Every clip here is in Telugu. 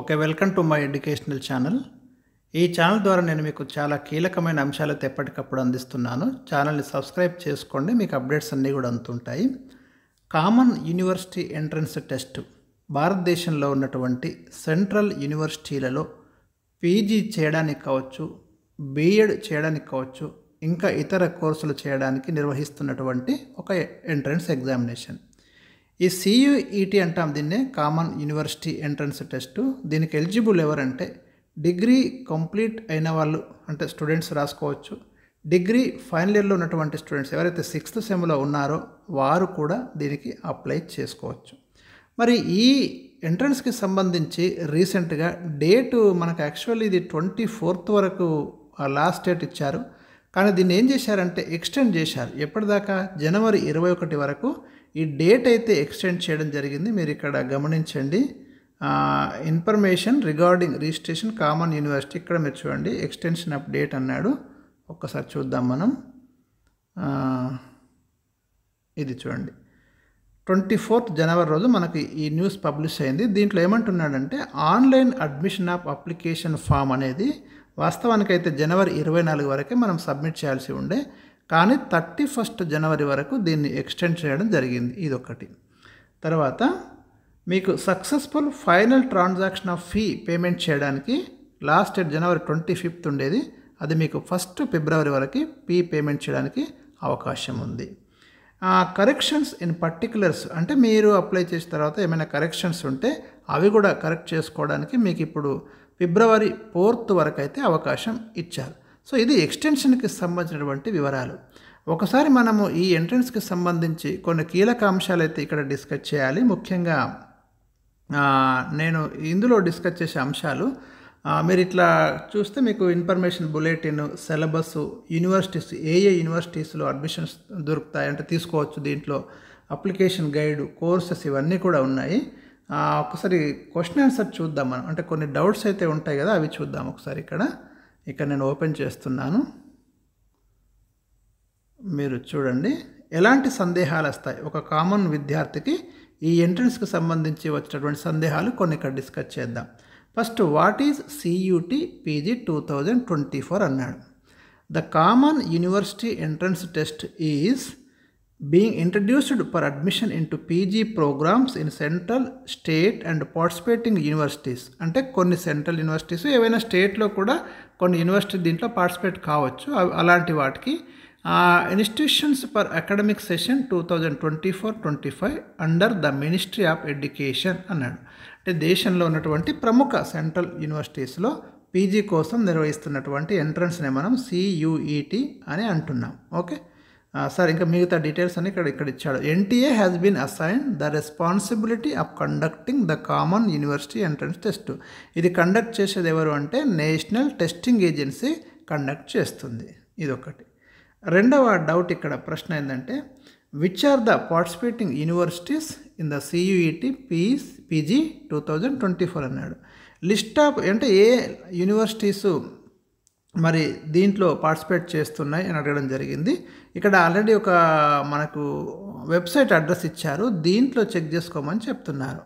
Okay welcome to my educational channel ఈ ఛానల్ ద్వారా నేను మీకు చాలా కీలకమైన అంశాలతో ఎప్పటికప్పుడు అందిస్తున్నాను ఛానల్ని సబ్స్క్రైబ్ చేసుకోండి మీకు అప్డేట్స్ అన్నీ కూడా అందుతుంటాయి కామన్ యూనివర్సిటీ ఎంట్రన్స్ టెస్ట్ భారతదేశంలో ఉన్నటువంటి సెంట్రల్ యూనివర్సిటీలలో పీజీ చేయడానికి కావచ్చు బీఎడ్ చేయడానికి కావచ్చు ఇంకా ఇతర కోర్సులు చేయడానికి నిర్వహిస్తున్నటువంటి ఒక ఎంట్రన్స్ ఎగ్జామినేషన్ ఈ సియుఈటీ e అంటాం దీన్నే కామన్ యూనివర్సిటీ ఎంట్రన్స్ టెస్ట్ దీనికి ఎలిజిబుల్ ఎవరంటే డిగ్రీ కంప్లీట్ అయిన వాళ్ళు అంటే స్టూడెంట్స్ రాసుకోవచ్చు డిగ్రీ ఫైనల్ ఇయర్లో ఉన్నటువంటి స్టూడెంట్స్ ఎవరైతే సిక్స్త్ సెమ్లో ఉన్నారో వారు కూడా దీనికి అప్లై చేసుకోవచ్చు మరి ఈ ఎంట్రన్స్కి సంబంధించి రీసెంట్గా డేటు మనకు యాక్చువల్లీ ఇది ట్వంటీ ఫోర్త్ వరకు లాస్ట్ డేట్ ఇచ్చారు కానీ దీన్ని ఏం చేశారంటే ఎక్స్టెండ్ చేశారు ఎప్పటిదాకా జనవరి ఇరవై ఒకటి వరకు ఈ డేట్ అయితే ఎక్స్టెండ్ చేయడం జరిగింది మీరు ఇక్కడ గమనించండి information regarding registration common university ఇక్కడ మీరు చూడండి ఎక్స్టెన్షన్ ఆఫ్ డేట్ అన్నాడు ఒక్కసారి చూద్దాం మనం ఇది చూడండి ట్వంటీ ఫోర్త్ జనవరి రోజు మనకి ఈ న్యూస్ పబ్లిష్ అయింది దీంట్లో ఏమంటున్నాడంటే online admission of application form అనేది వాస్తవానికైతే జనవరి ఇరవై నాలుగు వరకే మనం సబ్మిట్ చేయాల్సి ఉండే కానీ థర్టీ ఫస్ట్ జనవరి వరకు దీన్ని ఎక్స్టెండ్ చేయడం జరిగింది ఇది ఒకటి తర్వాత మీకు successful final transaction of fee payment చేయడానికి లాస్ట్ డేట్ జనవరి ట్వంటీ ఫిఫ్త్ ఉండేది అది మీకు ఫస్ట్ ఫిబ్రవరి వరకు ఫీ పేమెంట్ చేయడానికి అవకాశం ఉంది కరెక్షన్స్ ఇన్ పర్టిక్యులర్స్ అంటే మీరు అప్లై చేసిన తర్వాత ఏమైనా కరెక్షన్స్ ఉంటే అవి కూడా కరెక్ట్ చేసుకోవడానికి మీకు ఇప్పుడు ఫిబ్రవరి ఫోర్త్ వరకు అయితే అవకాశం ఇచ్చారు సో ఇది ఎక్స్టెన్షన్కి సంబంధించినటువంటి వివరాలు ఒకసారి మనము ఈ ఎంట్రన్స్కి సంబంధించి కొన్ని కీలక అంశాలు అయితే ఇక్కడ డిస్కస్ చేయాలి ముఖ్యంగా నేను ఇందులో డిస్కస్ చేసే అంశాలు మీరు ఇట్లా చూస్తే మీకు ఇన్ఫర్మేషన్ బులెటిన్ సిలబస్ యూనివర్సిటీస్ ఏ ఏ యూనివర్సిటీస్లో అడ్మిషన్స్ దొరుకుతాయి అంటే తీసుకోవచ్చు దీంట్లో అప్లికేషన్ గైడ్ కోర్సెస్ ఇవన్నీ కూడా ఉన్నాయి ఒకసారి క్వశ్చన్ ఆన్సర్ చూద్దాం మనం అంటే కొన్ని డౌట్స్ అయితే ఉంటాయి కదా అవి చూద్దాం ఒకసారి ఇక్కడ ఇక్కడ నేను ఓపెన్ చేస్తున్నాను మీరు చూడండి ఎలాంటి సందేహాలు వస్తాయి ఒక కామన్ విద్యార్థికి ఈ ఎంట్రన్స్కి సంబంధించి వచ్చినటువంటి సందేహాలు కొన్ని ఇక్కడ డిస్కస్ చేద్దాం first what is CUET PG two thousand twenty four అన్నాడు the common university entrance test is being introduced for admission in to PG programmes in central state and participating universities అంటే కొన్ని సెంట్రల్ యూనివర్సిటీస్ ఏవైనా స్టేట్లో కూడా కొన్ని యూనివర్సిటీ దీంట్లో పార్టిసిపేట్ కావచ్చు అలాంటి వాటికి institutions for academic session two thousand twenty four twenty five under the ministry of education అన్నాడు అంటే దేశంలో ఉన్నటువంటి ప్రముఖ సెంట్రల్ యూనివర్సిటీస్లో పీజీ కోసం నిర్వహిస్తున్నటువంటి ఎంట్రన్స్ని మనం సియుఈటి అని అంటున్నాం ఓకే సార్ ఇంకా మిగతా డీటెయిల్స్ అని ఇక్కడ ఇక్కడ ఇచ్చాడు NTA has been assign the responsibility of conducting the common university entrance test ఇది కండక్ట్ చేసేది ఎవరు అంటే నేషనల్ టెస్టింగ్ ఏజెన్సీ కండక్ట్ చేస్తుంది ఇదొకటి రెండవ డౌట్ ఇక్కడ ప్రశ్న ఏంటంటే which are the participating universities in the CUET piece PG two thousand twenty four అన్నాడు లిస్ట్ ఆఫ్ అంటే ఏ యూనివర్సిటీసు మరి దీంట్లో పార్టిసిపేట్ చేస్తున్నాయి అని అడగడం జరిగింది ఇక్కడ ఆల్రెడీ ఒక మనకు వెబ్సైట్ అడ్రస్ ఇచ్చారు దీంట్లో చెక్ చేసుకోమని చెప్తున్నారు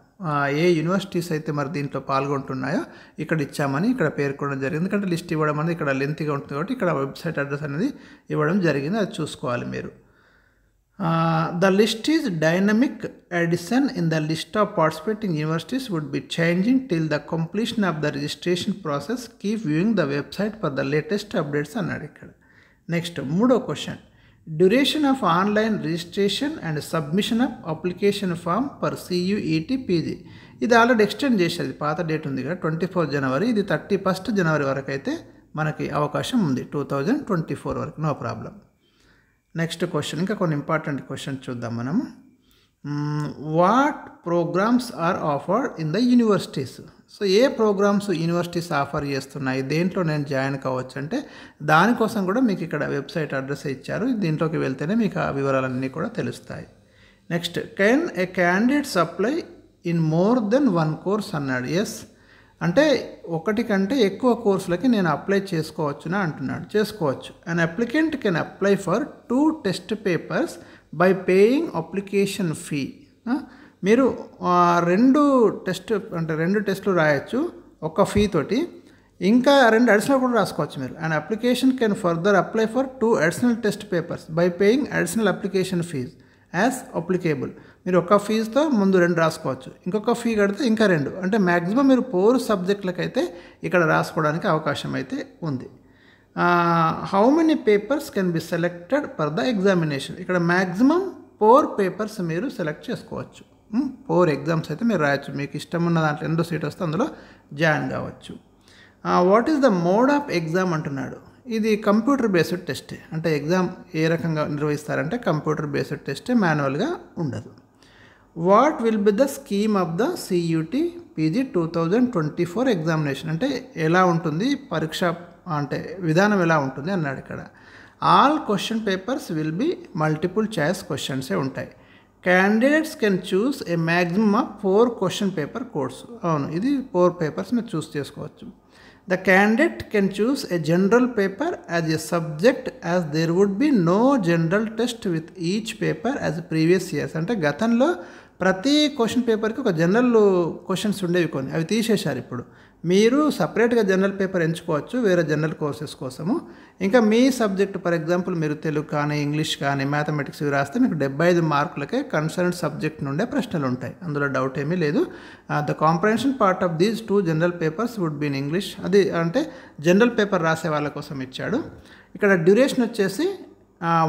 ఏ యూనివర్సిటీస్ అయితే మరి దీంట్లో పాల్గొంటున్నాయో ఇక్కడ ఇచ్చామని ఇక్కడ పేర్కొనడం జరిగింది ఎందుకంటే లిస్ట్ ఇవ్వడం అనేది ఇక్కడ లెంత్గా ఉంటుంది కాబట్టి ఇక్కడ వెబ్సైట్ అడ్రస్ అనేది ఇవ్వడం జరిగింది అది చూసుకోవాలి మీరు the list is dynamic addition in the list of participating universities would be changing till the completion of the registration process keep viewing the website for the latest updates అన్నాడు ఇక్కడ నెక్స్ట్ మూడో question duration of online registration and submission of application form per CUET PG ఇది ఆల్రెడీ ఎక్స్టెండ్ చేసేది పాత డేట్ ఉంది కదా ట్వంటీ ఫోర్ జనవరి ఇది థర్టీ ఫస్ట్ జనవరి వరకు అయితే మనకి అవకాశం ఉంది టూ థౌజండ్ ట్వంటీ ఫోర్ వరకు నో ప్రాబ్లం నెక్స్ట్ క్వశ్చన్ ఇంకా కొన్ని ఇంపార్టెంట్ క్వశ్చన్ చూద్దాం మనము what programmes are offer in the universities so ఏ ప్రోగ్రామ్స్ యూనివర్సిటీస్ ఆఫర్ చేస్తున్నాయి దేంట్లో నేను జాయిన్ కావచ్చు అంటే దానికోసం కూడా మీకు ఇక్కడ వెబ్సైట్ అడ్రస్ ఇచ్చారు దీంట్లోకి వెళ్తేనే మీకు ఆ వివరాలన్నీ కూడా తెలుస్తాయి next can a candidate supply in more than one course అన్నాడు ఎస్ అంటే ఒకటి కంటే ఎక్కువ కోర్సులకి నేను అప్లై చేసుకోవచ్చునా అంటున్నాడు చేసుకోవచ్చు and applicant can apply for two test papers by paying application fee మీరు రెండు టెస్ట్ అంటే రెండు టెస్టులు రాయొచ్చు ఒక ఫీ తోటి ఇంకా రెండు అడిషనల్ కూడా రాసుకోవచ్చు మీరు and application can further apply for two additional test papers by paying additional application fees as applicable మీరు ఒక ఫీజుతో ముందు రెండు రాసుకోవచ్చు ఇంకొక ఫీ కడితే ఇంకా రెండు అంటే మ్యాక్సిమం మీరు ఫోర్ సబ్జెక్టులకైతే ఇక్కడ రాసుకోవడానికి అవకాశం అయితే ఉంది how many papers can be selected for the examination ఇక్కడ మ్యాక్సిమం ఫోర్ పేపర్స్ మీరు సెలెక్ట్ చేసుకోవచ్చు పోర్ ఎగ్జామ్స్ అయితే మీరు రాయొచ్చు మీకు ఇష్టం ఉన్న దాంట్లో ఎన్నో సీట్ వస్తే అందులో జాయిన్ కావచ్చు what is the mode of exam అంటున్నాడు ఇది కంప్యూటర్ బేస్డ్ టెస్టే అంటే ఎగ్జామ్ ఏ రకంగా నిర్వహిస్తారంటే కంప్యూటర్ బేస్డ్ టెస్టే మాన్యువల్గా ఉండదు what will be the scheme of the CUET PG two thousand twenty four examination అంటే ఎలా ఉంటుంది పరీక్ష అంటే విధానం ఎలా ఉంటుంది అన్నాడు ఇక్కడ all question papers will be multiple choice క్వశ్చన్సే ఉంటాయి candidates can choose a maximum of four question paper course అవును ఇది ఫోర్ పేపర్స్ మీరు చూస్ చేసుకోవచ్చు the candidate can choose a general paper as a subject as there would be no general test with each paper as previous years అంటే గతంలో ప్రతి క్వశ్చన్ పేపర్కి ఒక జనరల్ క్వశ్చన్స్ ఉండేవి కొన్ని అవి తీసేశారు ఇప్పుడు మీరు సపరేట్గా జనరల్ పేపర్ ఎంచుకోవచ్చు వేరే జనరల్ కోర్సెస్ కోసము ఇంకా మీ సబ్జెక్ట్ ఫర్ ఎగ్జాంపుల్ మీరు తెలుగు కానీ ఇంగ్లీష్ కానీ మ్యాథమెటిక్స్ రాస్తే మీకు డెబ్బై ఐదు మార్కులకే కన్సర్న్ సబ్జెక్ట్ నుండే ప్రశ్నలు ఉంటాయి అందులో డౌట్ ఏమీ లేదు the comprehension part of these two general papers would been English అది అంటే జనరల్ పేపర్ రాసే వాళ్ళ కోసం ఇచ్చాడు ఇక్కడ డ్యూరేషన్ వచ్చేసి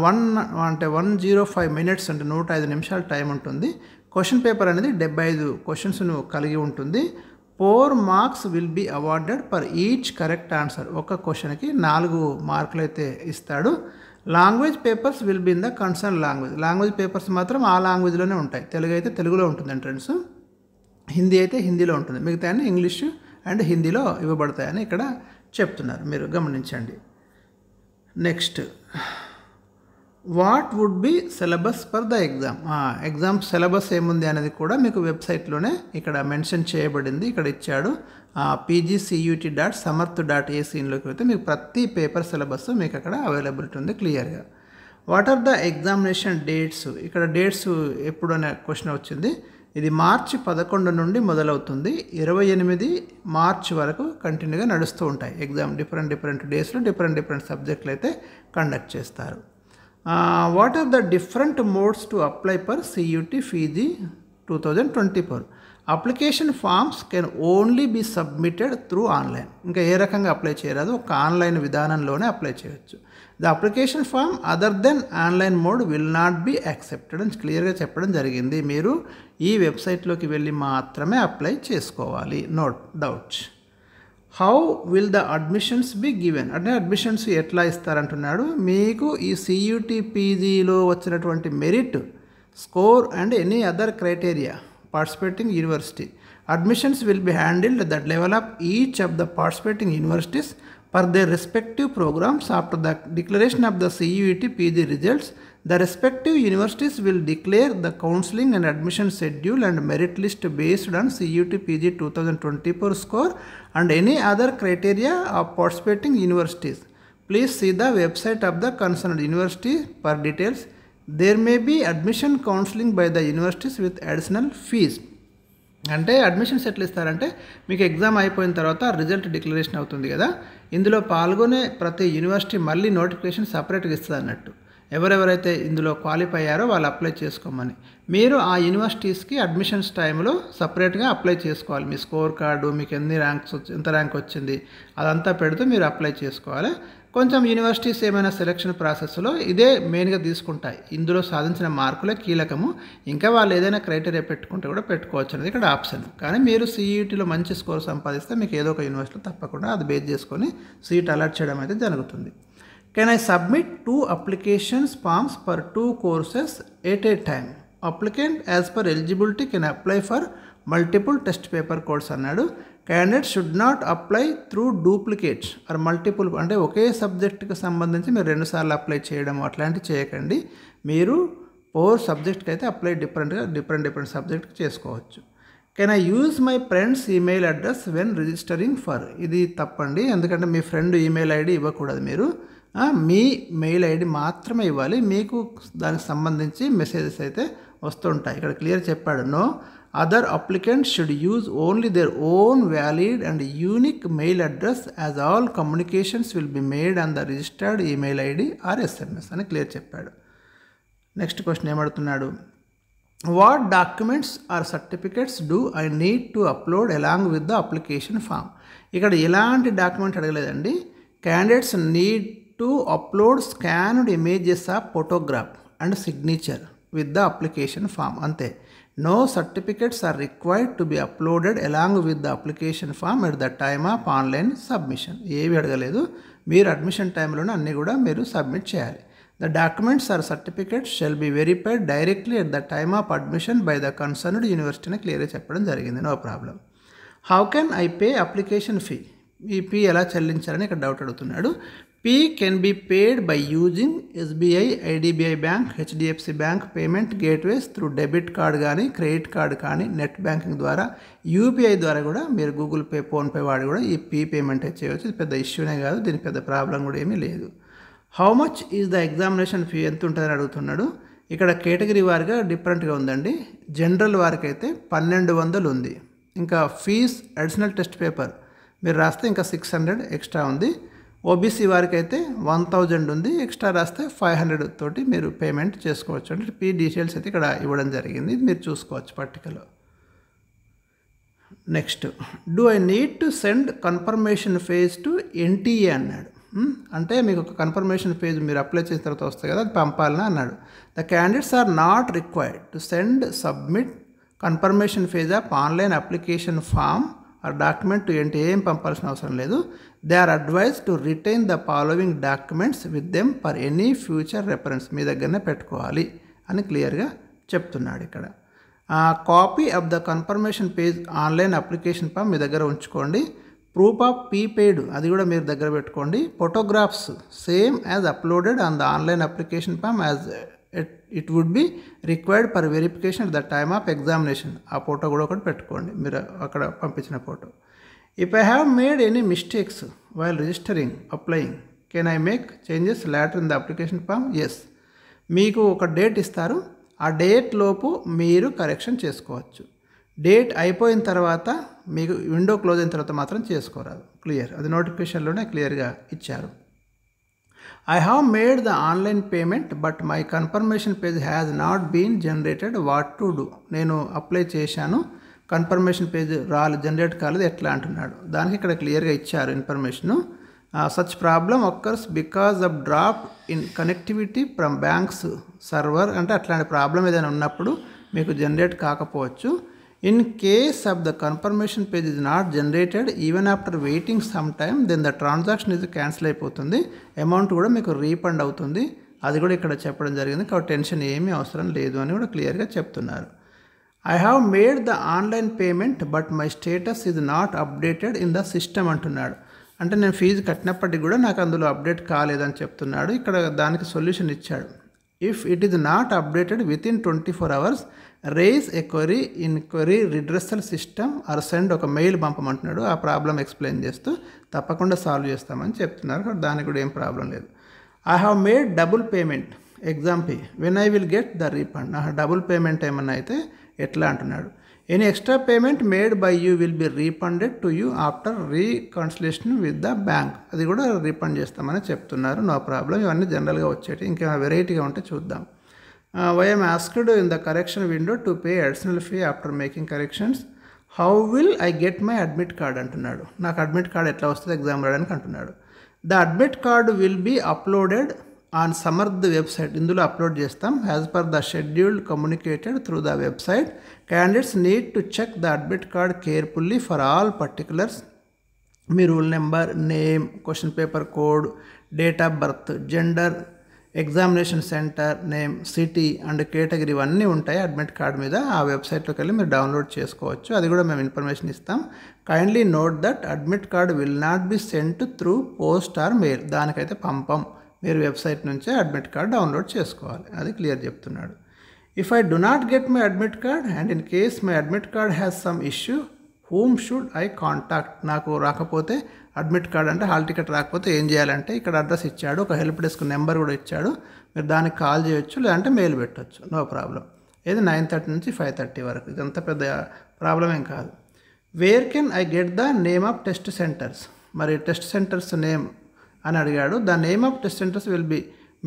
వన్ అంటే వన్ జీరో ఫైవ్ మినిట్స్ అంటే నూట ఐదు నిమిషాలు టైం ఉంటుంది క్వశ్చన్ పేపర్ అనేది డెబ్బై ఐదు క్వశ్చన్స్ను కలిగి ఉంటుంది four marks will be awarded per each correct answer ఒక క్వశ్చన్కి నాలుగు మార్కులు అయితే ఇస్తాడు language papers will be in the concern language language papers మాత్రం ఆ లాంగ్వేజ్లోనే ఉంటాయి తెలుగు అయితే తెలుగులో ఉంటుంది ఎంట్రెన్స్ హిందీ అయితే హిందీలో ఉంటుంది మిగతా అన్నీ ఇంగ్లీషు అండ్ హిందీలో ఇవ్వబడతాయని ఇక్కడ చెప్తున్నారు మీరు గమనించండి next what would be syllabus for the exam exam syllabus ఏముంది అనేది కూడా మీకు వెబ్సైట్లోనే ఇక్కడ మెన్షన్ చేయబడింది ఇక్కడ ఇచ్చాడు పీజీసీయూటీ డాట్ సమర్త్ డాట్ ఏసీన్లోకి వెళ్తే మీకు ప్రతి పేపర్ సిలబస్ మీకు అక్కడ అవైలబిలిటీ ఉంది క్లియర్గా what are the examination dates ఇక్కడ డేట్స్ ఎప్పుడు అనే క్వశ్చన్ వచ్చింది ఇది మార్చి పదకొండు నుండి మొదలవుతుంది ఇరవై ఎనిమిది మార్చ్ వరకు కంటిన్యూగా నడుస్తూ ఉంటాయి ఎగ్జామ్ డిఫరెంట్ డిఫరెంట్ డేస్లో డిఫరెంట్ డిఫరెంట్ సబ్జెక్టులు అయితే కండక్ట్ చేస్తారు what are the different modes to apply per CUET PG two thousand twenty four application forms can only be submitted through online ఇంకా ఏ రకంగా అప్లై చేయరాదు ఒక ఆన్లైన్ విధానంలోనే అప్లై చేయవచ్చు the application form other than online mode will not be accepted అని క్లియర్గా చెప్పడం జరిగింది మీరు ఈ వెబ్సైట్లోకి వెళ్ళి మాత్రమే అప్లై చేసుకోవాలి no doubts how will the admissions be given అంటే అడ్మిషన్స్ ఎట్లా ఇస్తారంటున్నాడు మీకు ఈ సియుటి పీజీలో వచ్చినటువంటి merit score and any other criteria participating university admissions will be handled that level of each of the participating universities per they respective programmes after the declaration of the CUET PG results The respective universities will declare the counseling and admission schedule and merit list based on CUT PG 2024 score and any other criteria of participating universities. Please see the website of the concerned university for details. There may be admission counseling by the universities with additional fees. అంటే అడ్మిషన్స్ ఎట్లా ఇస్తారంటే మీకు ఎగ్జామ్ అయిపోయిన తర్వాత రిజల్ట్ డిక్లరేషన్ అవుతుంది కదా ఇందులో పాల్గొనే ప్రతి యూనివర్సిటీ మళ్ళీ నోటిఫికేషన్ సపరేట్గా ఇస్తుంది అన్నట్టు ఎవరెవరైతే ఇందులో క్వాలిఫై అయ్యారో వాళ్ళు అప్లై చేసుకోమని మీరు ఆ యూనివర్సిటీస్కి అడ్మిషన్స్ టైంలో సపరేట్గా అప్లై చేసుకోవాలి మీ స్కోర్ కార్డు మీకు ఎన్ని ర్యాంక్స్ ఎంత ర్యాంక్ వచ్చింది అదంతా పెడుతూ మీరు అప్లై చేసుకోవాలి కొంచెం యూనివర్సిటీస్ ఏమైనా సెలక్షన్ ప్రాసెస్లో ఇదే మెయిన్గా తీసుకుంటాయి ఇందులో సాధించిన మార్కులే కీలకము ఇంకా వాళ్ళు ఏదైనా క్రైటీరియా పెట్టుకుంటే కూడా పెట్టుకోవచ్చు అనేది ఇక్కడ ఆప్షన్ కానీ మీరు సీఈటీలో e మంచి స్కోర్ సంపాదిస్తే మీకు ఏదో ఒక యూనివర్సిటీలో తప్పకుండా అది బేస్ చేసుకొని సీట్ అలర్ట్ చేయడం అయితే జరుగుతుంది can I submit two applications forms for two courses at a time applicant as per eligibility can apply for multiple test paper course అన్నాడు candidate should not apply through duplicates or multiple అంటే ఒకే సబ్జెక్ట్కి సంబంధించి మీరు రెండుసార్లు అప్లై చేయడం అట్లాంటివి చేయకండి మీరు ఫోర్ సబ్జెక్ట్కి అయితే అప్లై డిఫరెంట్గా డిఫరెంట్ డిఫరెంట్ సబ్జెక్ట్కి చేసుకోవచ్చు can I use my friend's email address when registering for ఇది తప్పండి ఎందుకంటే మీ ఫ్రెండ్ ఈమెయిల్ ఐడి ఇవ్వకూడదు మీరు మీ మెయిల్ ఐడి మాత్రమే ఇవ్వాలి మీకు దానికి సంబంధించి మెసేజెస్ అయితే వస్తుంటాయి ఇక్కడ క్లియర్ చెప్పాడు no other applicants should use only their own valid and unique mail address as all communications will be made on the registered email ID or SMS అని క్లియర్ చెప్పాడు నెక్స్ట్ క్వశ్చన్ ఏమడుతున్నాడు what documents or certificates do I need to upload along with the application form ఇక్కడ ఎలాంటి డాక్యుమెంట్స్ అడగలేదండి candidates need to upload scanned images of photograph and signature with the application form ante no certificates are required to be uploaded along with the application form at the time of online submission ఏవి అడగలేదు మీరు అడ్మిషన్ టైంలోనే అన్నీ కూడా మీరు సబ్మిట్ చేయాలి the documents or certificates shall be verified directly at the time of admission by the concerned యూనివర్సిటీని క్లియర్గా చెప్పడం జరిగింది no problem how can I pay application fee ఈ ఫీ ఎలా చెల్లించాలని ఇక్కడ డౌట్ అడుగుతున్నాడు fee can be paid by using SBI IDBI bank HDFC bank payment gateways through debit card కానీ క్రెడిట్ కార్డ్ కానీ నెట్ బ్యాంకింగ్ ద్వారా యూపీఐ ద్వారా కూడా మీరు గూగుల్ పే ఫోన్పే వాడి కూడా ఈ పీ పేమెంట్ చేయవచ్చు ఇది పెద్ద ఇష్యూనే కాదు దీనికి పెద్ద ప్రాబ్లం కూడా ఏమీ లేదు how much is the examination fee ఎంత ఉంటుందని అడుగుతున్నాడు ఇక్కడ కేటగిరీ వారిగా డిఫరెంట్గా ఉందండి జనరల్ వారికి అయితే పన్నెండు వందలు ఉంది ఇంకా ఫీజ్ అడిషనల్ టెస్ట్ పేపర్ మీరు రాస్తే ఇంకా సిక్స్ హండ్రెడ్ ఎక్స్ట్రా ఉంది ఓబీసీ వారికి అయితే వన్ థౌజండ్ ఉంది ఎక్స్ట్రా రాస్తే ఫైవ్ హండ్రెడ్ తోటి మీరు పేమెంట్ చేసుకోవచ్చు అంటే పీ డీటెయిల్స్ అయితే ఇక్కడ ఇవ్వడం జరిగింది మీరు చూసుకోవచ్చు పట్టికలో next do I need to send confirmation page to NTA అన్నాడు hmm? అంటే మీకు ఒక కన్ఫర్మేషన్ ఫేజ్ మీరు అప్లై చేసిన తర్వాత వస్తుంది కదా అది పంపాలని అన్నాడు the candidates are not required to send submit confirmation page of online application form ఆ డాక్యుమెంట్ ఏంటి ఏం పంపాల్సిన అవసరం లేదు they are advise to retain the following documents with them for any future reference మీ దగ్గరనే పెట్టుకోవాలి అని క్లియర్గా చెప్తున్నాడు ఇక్కడ copy of the confirmation page online application form మీ దగ్గర ఉంచుకోండి ప్రూఫ్ ఆఫ్ ప్రీపెయిడ్ అది కూడా మీరు దగ్గర పెట్టుకోండి photographs same as uploaded on the online application form as it would be required for verification at the time of examination ఆ ఫోటో కూడా ఒకటి పెట్టుకోండి మీరు అక్కడ పంపించిన photo if I have made any mistakes while registering applying can I make changes later in the application form yes మీకు ఒక డేట్ ఇస్తారు ఆ డేట్ లోపు మీరు కరెక్షన్ చేసుకోవచ్చు డేట్ అయిపోయిన తర్వాత మీకు విండో క్లోజ్ అయిన తర్వాత మాత్రం చేసుకోరాదు క్లియర్ అది నోటిఫికేషన్లోనే క్లియర్గా ఇచ్చారు I have made the online payment but my confirmation page has not been generated what to do నేను అప్లై చేశాను కన్ఫర్మేషన్ పేజ్ రాలి జనరేట్ కాలేదు ఎట్లా అంటున్నాడు దానికి ఇక్కడ క్లియర్గా ఇచ్చారు information such problem occurs because of drop in connectivity from banks server అంటే అట్లాంటి ప్రాబ్లం ఏదైనా ఉన్నప్పుడు మీకు జనరేట్ కాకపోవచ్చు in case of the confirmation page is not generated even after waiting some time then the transaction is cancel అయిపోతుంది అమౌంట్ కూడా మీకు రీఫండ్ అవుతుంది అది కూడా ఇక్కడ చెప్పడం జరిగింది కాబట్టి టెన్షన్ ఏమీ అవసరం లేదు అని కూడా క్లియర్గా చెప్తున్నారు I have made the online payment but my status is not updated in the system అంటున్నాడు అంటే నేను ఫీజు కట్టినప్పటికీ కూడా నాకు అందులో అప్డేట్ కాలేదని చెప్తున్నాడు ఇక్కడ దానికి సొల్యూషన్ ఇచ్చాడు if If it is not updated twenty four hours raise query inquiry redressal system or send ఒక మెయిల్ పంపమంటున్నాడు ఆ ప్రాబ్లం ఎక్స్ప్లెయిన్ చేస్తూ తప్పకుండా సాల్వ్ చేస్తామని చెప్తున్నారు దానికి కూడా ఏం ప్రాబ్లం లేదు I have made double payment example pay when I will get the refund double payment ఏమన్నా అయితే ఎట్లా అంటున్నాడు any extra payment made by you will be refunded to you after reconciliation with the bank అది కూడా రీఫండ్ చేస్తామని చెప్తున్నారు నో ప్రాబ్లం ఇవన్నీ జనరల్గా వచ్చేటి ఇంకా వెరైటీగా ఉంటే చూద్దాం why am asked in the correction window to pay additional fee after making corrections how will I get my admit card అంటున్నాడు నాకు అడ్మిట్ కార్డ్ ఎట్లా వస్తుంది ఎగ్జామ్ రాయడానికి అంటున్నాడు the admit card will be uploaded on Samarth website ఇందులో అప్లోడ్ చేస్తాం as per the scheduled communicated through the website candidates need to check the admit card carefully for all particulars మీ roll number name question paper code date of birth gender examination centre name city and category ఇవన్నీ ఉంటాయి అడ్మిట్ కార్డ్ మీద ఆ వెబ్సైట్లోకి వెళ్ళి మీరు డౌన్లోడ్ చేసుకోవచ్చు అది కూడా మేము ఇన్ఫర్మేషన్ ఇస్తాం kindly note that admit card will not be sent through post or mail దానికైతే పంపం మీరు వెబ్సైట్ నుంచే అడ్మిట్ కార్డ్ డౌన్లోడ్ చేసుకోవాలి అది క్లియర్ చెప్తున్నాడు if I do not get my admit card and in case my admit card has some issue whom should I contact నాకు రాకపోతే అడ్మిట్ కార్డ్ అంటే హాల్ టికెట్ రాకపోతే ఏం చేయాలంటే ఇక్కడ అడ్రస్ ఇచ్చాడు ఒక హెల్ప్ డెస్క్ నెంబర్ కూడా ఇచ్చాడు మీరు దానికి కాల్ చేయొచ్చు లేదంటే మెయిల్ పెట్టచ్చు నో ప్రాబ్లం ఇది నైన్ థర్టీ నుంచి ఫైవ్ థర్టీ వరకు అంత పెద్ద ప్రాబ్లం ఏం కాదు where can I get the name of test centres మరి టెస్ట్ సెంటర్స్ నేమ్ అని అడిగాడు the name of test centres will be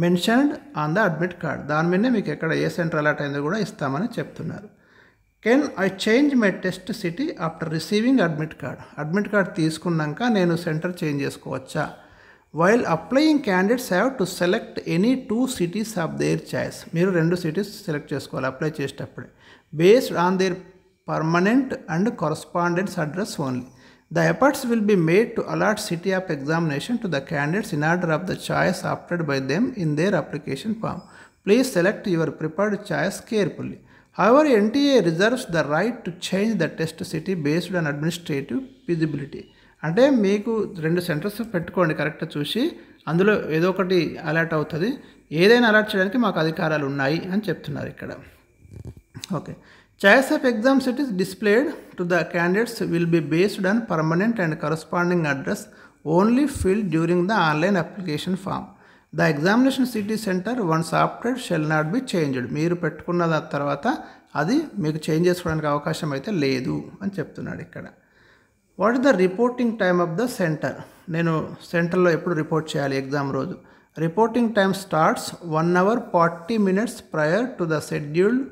mentioned on the admit card దాని మీదనే మీకు ఎక్కడ ఏ సెంటర్ అలాట్ అయిందో కూడా ఇస్తామని చెప్తున్నారు can I change my test city after receiving admit card admit card తీసుకున్నాక నేను సెంటర్ చేంజ్ చేసుకోవచ్చా while applying candidates have to select any two cities of their choice మీరు రెండు సిటీస్ సెలెక్ట్ చేసుకోవాలి అప్లై చేసేటప్పుడే based on their permanent and correspondents address only The efforts will be made to allot CTAP examination to the candidates in order of the choice opted by them in their application form. Please select your preferred choice carefully. However, NTA reserves the right to change the test city based on administrative feasibility. అంటే మీకు రెండు సెంటర్స్ పెట్టుకోండి కరెక్ట్ చూసి అందులో ఏదో ఒకటి అలర్ట్ అవుతుంది ఏదైనా అలర్ట్ చేయడానికి మాకు అధికారాలు ఉన్నాయి అని చెప్తున్నారు ఇక్కడ okay Choice of exam set is displayed to the candidates will be based on permanent and corresponding address only filled during the online application form. The examination city centre once opted shall not be changed మీరు పెట్టుకున్న తర్వాత అది మీకు చేంజ్ చేసుకోవడానికి అవకాశం అయితే లేదు అని చెప్తున్నాడు ఇక్కడ what is the reporting time of the centre నేను సెంటర్లో ఎప్పుడు రిపోర్ట్ చేయాలి ఎగ్జామ్ రోజు reporting time starts one hour forty minutes prior to the scheduled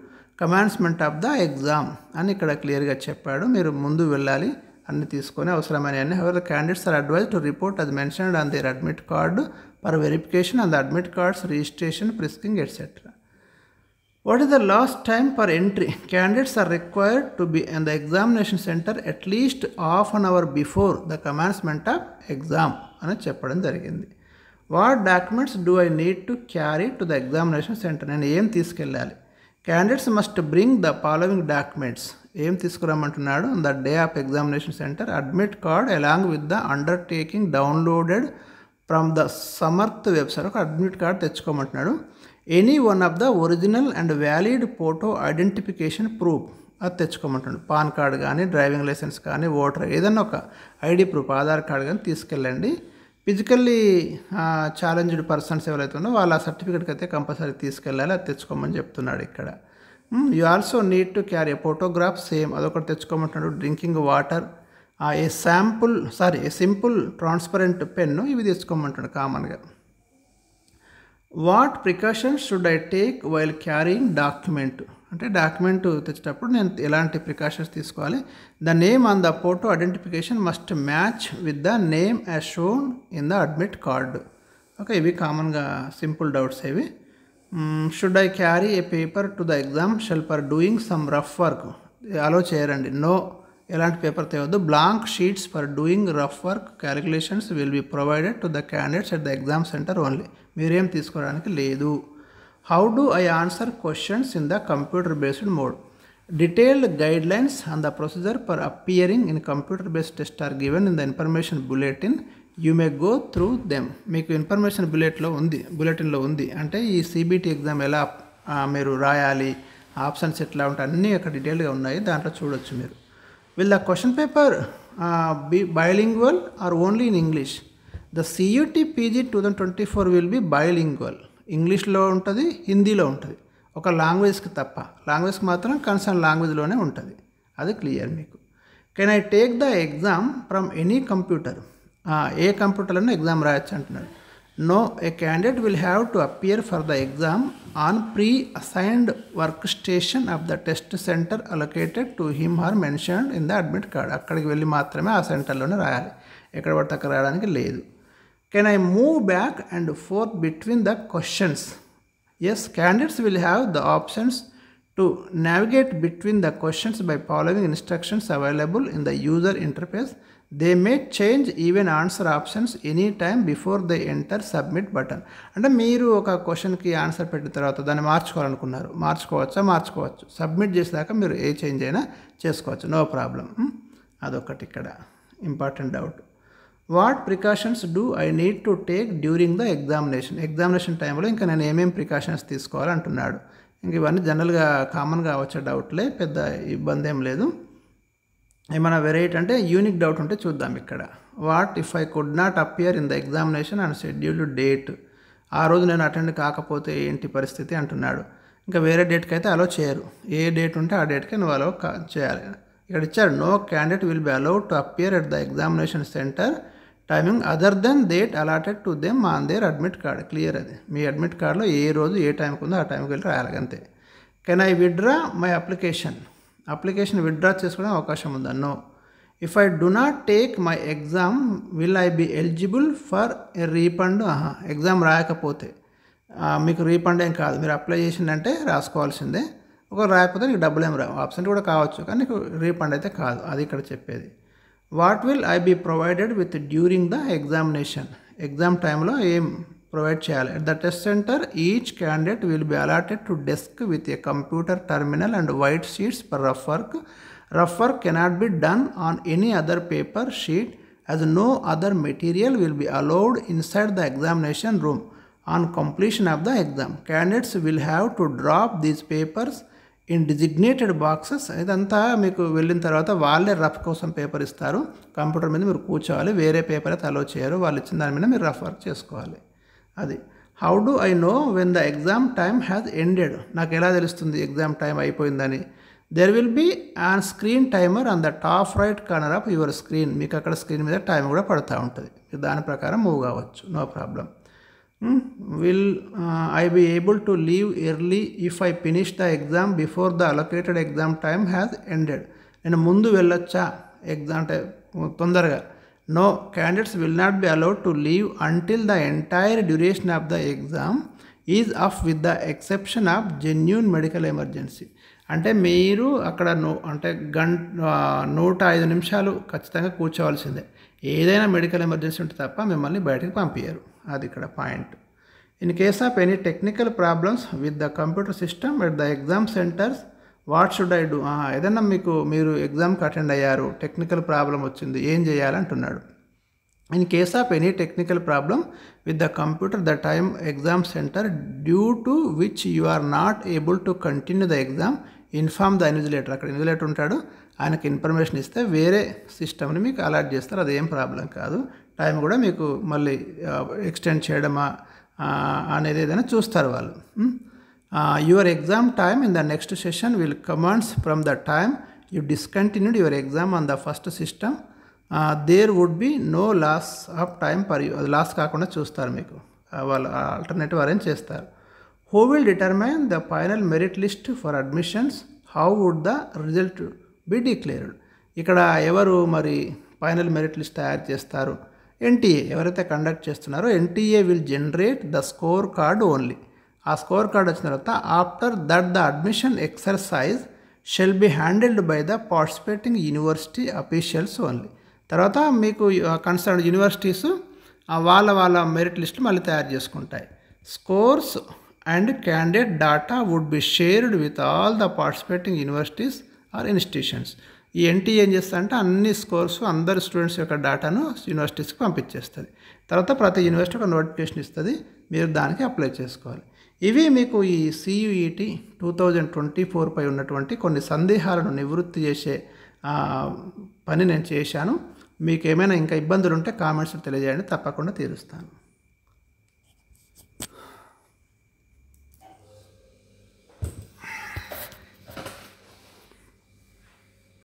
commencement of the exam అని ఇక్కడ క్లియర్గా చెప్పాడు మీరు ముందు వెళ్ళాలి అన్ని తీసుకొని అవసరమైన అన్ని ఎవరి candidates are advise to report అది mentioned on their admit card for verification and admit cards registration frisking etcetera what is the last time for entry candidates are required to be in the examination centre at least half an hour before the commencement of exam అని చెప్పడం జరిగింది what documents do I need to carry to the examination centre నేను ఏం తీసుకెళ్ళాలి candidates must bring the following documents ఏం తీసుకురామంటున్నాడు the day of examination centre admit card along with the undertaking downloaded from the Samarth website ఒక అడ్మిట్ కార్డ్ తెచ్చుకోమంటున్నాడు any one of the original and valid photo identification proof అది తెచ్చుకోమంటున్నాడు పాన్ కార్డ్ కానీ డ్రైవింగ్ లైసెన్స్ కానీ ఓటర్ ఏదన్నా ఒక ఐడి ప్రూఫ్ ఆధార్ కార్డ్ కానీ తీసుకెళ్ళండి ఫిజికల్లీ ఛాలెంజ్డ్ పర్సన్స్ ఎవరైతే వాళ్ళు వాళ్ళ సర్టిఫికేట్కి అయితే కంపల్సరీ తీసుకెళ్ళాలి అది తెచ్చుకోమని చెప్తున్నాడు ఇక్కడ you also need to carry photograph same అదొకటి తెచ్చుకోమంటున్నాడు drinking water a sample sorry a simple transparent pen ఇవి తెచ్చుకోమంటాడు కామన్గా what precautions should I take while carrying document అంటే డాక్యుమెంట్ తెచ్చేటప్పుడు నేను ఎలాంటి ప్రికాషన్స్ తీసుకోవాలి the name on the photo identification must match with the name as shown in the admit card okay ఇవి కామన్గా సింపుల్ డౌట్స్ ఇవి should I carry a paper to the exam shall for doing some rough work allow చేయరండి నో ఎలాంటి పేపర్ తేవద్దు blank sheets for doing rough work calculations will be provided to the candidates at the exam centre only మీరేం తీసుకోవడానికి లేదు How do I answer questions in the computer based mode? Detailed guidelines and the procedure for appearing in computer based test are given in the information bulletin. You may go through them మీకు ఇన్ఫర్మేషన్ బుల్లెట్లో ఉంది బులెటిన్లో ఉంది అంటే ఈ సిబిటి ఎగ్జామ్ ఎలా మీరు రాయాలి ఆప్షన్స్ ఎట్లా ఉంటాయి అన్నీ అక్కడ డీటెయిల్గా ఉన్నాయి దాంట్లో చూడొచ్చు మీరు will the question paper be bilingual or only in English the CUET PG two thousand twenty four will be bilingual ఇంగ్లీష్లో ఉంటుంది హిందీలో ఉంటుంది ఒక లాంగ్వేజ్కి తప్ప లాంగ్వేజ్కి మాత్రం కన్సర్న్ లాంగ్వేజ్లోనే ఉంటుంది అది క్లియర్ మీకు can I take the exam from any computer ఏ కంప్యూటర్లోనే ఎగ్జామ్ రాయొచ్చు అంటున్నాడు no a candidate will have to appear for the exam on pre assigned work station of the test centre allocated to him her mention in the admit card అక్కడికి వెళ్ళి మాత్రమే ఆ సెంటర్లోనే రాయాలి ఎక్కడ పడితే అక్కడ రాయడానికి లేదు Can I move back and forth between the questions? Yes, candidates will have the options to navigate between the questions by following instructions available in the user interface. They may change even answer options any time before they enter submit button. అంటే మీరు ఒక క్వశ్చన్కి ఆన్సర్ పెట్టిన తర్వాత దాన్ని మార్చుకోవాలనుకున్నారు మార్చుకోవచ్చా మార్చుకోవచ్చు సబ్మిట్ చేసేదాకా మీరు ఏ చేంజ్ అయినా చేసుకోవచ్చు నో ప్రాబ్లం అదొకటి ఇక్కడ important doubt what precautions do I need to take during the examination examination టైంలో ఇంకా నేను ఏమేమి ప్రికాషన్స్ తీసుకోవాలి అంటున్నాడు ఇంక ఇవన్నీ జనరల్గా కామన్గా వచ్చే డౌట్లే పెద్ద ఇబ్బంది ఏం లేదు ఏమైనా వెరైటీ అంటే యూనిక్ డౌట్ ఉంటే చూద్దాం ఇక్కడ what if I could not appear in the examination and scheduled date ఆ రోజు నేను అటెండ్ కాకపోతే ఏంటి పరిస్థితి అంటున్నాడు ఇంకా వేరే డేట్కి అయితే అలో చేయరు ఏ డేట్ ఉంటే ఆ డేట్కి నువ్వు అలో చేయాలి ఇక్కడ ఇచ్చారు no candidate will be allowed to appear at the examination centre timing other than date allotted to them మాన్ దేర్ అడ్మిట్ కార్డ్ క్లియర్ అది మీ అడ్మిట్ కార్డులో ఏ రోజు ఏ టైంకి ఉందో ఆ టైంకి వెళ్ళి రాయాలంతే can I withdraw my application application withdraw చేసుకునే అవకాశం ఉందా no if I do not take my exam will I be eligible for a refund exam రాయకపోతే మీకు రీఫండ్ ఏం కాదు మీరు అప్లై చేసిందంటే రాసుకోవాల్సిందే ఒకవేళ రాయకపోతే నీకు డబ్బులు ఏం రావు ఆబ్సెంట్ కూడా కావచ్చు కానీ నీకు రీఫండ్ అయితే కాదు అది ఇక్కడ చెప్పేది what will I be provided with during the examination? Exam time lo aim provide chayale. At the test center, each candidate will be allotted to desk with a computer terminal and white sheets for rough work. Rough work cannot be done on any other paper sheet as no other material will be allowed inside the examination room. On completion of the exam, candidates will have to drop these papers in designated boxes ఇదంతా మీకు వెళ్ళిన తర్వాత వాళ్ళే రఫ్ కోసం పేపర్ ఇస్తారు కంప్యూటర్ మీద మీరు కూర్చోవాలి వేరే పేపర్ అయితే అలో చేయరు వాళ్ళు ఇచ్చిన దాని మీద మీరు రఫ్ వర్క్ చేసుకోవాలి అది how do I know when the exam time has ended నాకు ఎలా తెలుస్తుంది ఎగ్జామ్ టైం అయిపోయిందని there will be on screen timer on the top right corner of your screen మీకు అక్కడ స్క్రీన్ మీద టైం కూడా పడుతూ ఉంటుంది దాని ప్రకారం మూవ్ కావచ్చు no problem will hmm? I uh, I able to leave early if I finish the exam before the allocated exam exam time ended నేను ముందు వెళ్ళొచ్చా ఎగ్జామ్ టైం తొందరగా no candidates will not be allowed to leave until the entire duration of the exam is off with the exception of genuine medical emergency అంటే మీరు అక్కడ నూ అంటే గంట నూట ఐదు నిమిషాలు ఖచ్చితంగా కూర్చోవాల్సిందే ఏదైనా మెడికల్ ఎమర్జెన్సీ ఉంటే తప్ప మిమ్మల్ని బయటకు పంపించారు అది ఇక్కడ point in case of any technical problems with the computer system at the exam centres what should I do ఏదన్నా మీకు మీరు ఎగ్జామ్కి అటెండ్ అయ్యారు టెక్నికల్ ప్రాబ్లం వచ్చింది ఏం చేయాలంటున్నాడు in case of any technical problem with the computer the time exam centre due to which you are not able to continue the exam inform the invigilator అక్కడ ఇన్విజిలేటర్ ఉంటాడు ఆయనకి ఇన్ఫర్మేషన్ ఇస్తే వేరే సిస్టమ్ని మీకు అలాట్ చేస్తారు అదేం ప్రాబ్లం కాదు టైం కూడా మీకు మళ్ళీ ఎక్స్టెండ్ చేయడమా అనేది ఏదైనా చూస్తారు వాళ్ళు your exam time in the next session will commence from the time you discontinued your exam on the first system there would be no loss of time per you అది లాస్ కాకుండా చూస్తారు మీకు వాళ్ళు ఆల్టర్నేటివ్ అరేంజ్ చేస్తారు who will determine the final merit list for admissions how would the result be declared ఇక్కడ ఎవరు మరి ఫైనల్ మెరిట్ లిస్ట్ తయారు చేస్తారు ఎన్టీఏ ఎవరైతే కండక్ట్ చేస్తున్నారో NTA will generate the score card only ఆ స్కోర్ కార్డ్ వచ్చిన తర్వాత after that the admission exercise shall be handled by the participating university officials only తర్వాత మీకు కన్సర్న్ యూనివర్సిటీస్ వాళ్ళ వాళ్ళ మెరిట్ లిస్ట్ మళ్ళీ తయారు చేసుకుంటాయి scores and candidate data would be shared with all the participating universities or institutions ఈ ఎన్టీ ఏం చేస్తారంటే అన్ని స్కోర్స్ అందరు స్టూడెంట్స్ యొక్క డేటాను యూనివర్సిటీస్కి పంపించేస్తుంది తర్వాత ప్రతి యూనివర్సిటీ ఒక నోటిఫికేషన్ ఇస్తుంది మీరు దానికి అప్లై చేసుకోవాలి ఇవి మీకు ఈ CUET two thousand twenty four ఉన్నటువంటి కొన్ని సందేహాలను నివృత్తి చేసే పని నేను చేశాను మీకు ఏమైనా ఇంకా ఇబ్బందులు ఉంటే కామెంట్స్ తెలియజేయండి తప్పకుండా తీరుస్తాను